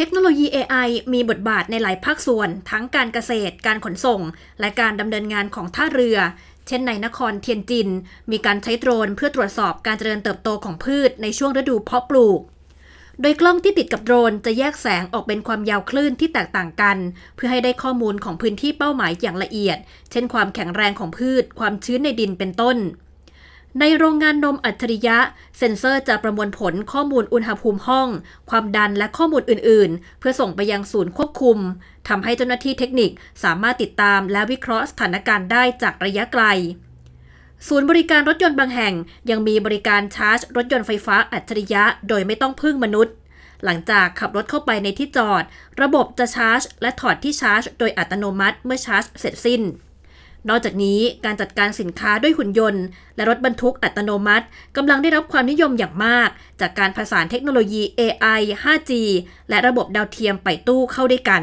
ทคโนโลยี AI มีบทบาทในหลายภาคส่วน ทั้งการเกษตร การขนส่ง และการดำเนินงานของท่าเรือ เช่น ในนครเทียนจิน มีการใช้โดรนเพื่อตรวจสอบการเจริญเติบโตของพืชในช่วงฤดูเพาะปลูก โดยกล้องที่ติดกับโดรนจะแยกแสงออกเป็นความยาวคลื่นที่แตกต่างกัน เพื่อให้ได้ข้อมูลของพื้นที่เป้าหมายอย่างละเอียด เช่น ความแข็งแรงของพืช ความชื้นในดิน เป็นต้นในโรงงานนมอัจฉริยะ เซ็นเซอร์จะประมวลผลข้อมูลอุณหภูมิห้อง ความดันและข้อมูลอื่นๆ เพื่อส่งไปยังศูนย์ควบคุมทำให้เจ้าหน้าที่เทคนิคสามารถติดตามและวิเคราะห์สถานการณ์ได้จากระยะไกล ศูนย์บริการรถยนต์บางแห่ง ยังมีบริการชาร์จรถยนต์ไฟฟ้าอัจฉริยะโดยไม่ต้องพึ่งมนุษย์ หลังจากขับรถเข้าไปในที่จอด ระบบจะชาร์จ และถอดที่ชาร์จ โดยอัตโนมัติเมื่อชาร์จเสร็จสิ้นนอกจากนี้การจัดการสินค้าด้วยหุ่นยนต์ และรถบรรทุกอัตโนมัติ กำลังได้รับความนิยมอย่างมาก จากการผสานเทคโนโลยี AI 5G และระบบดาวเทียมไปตู้เข้าด้วยกัน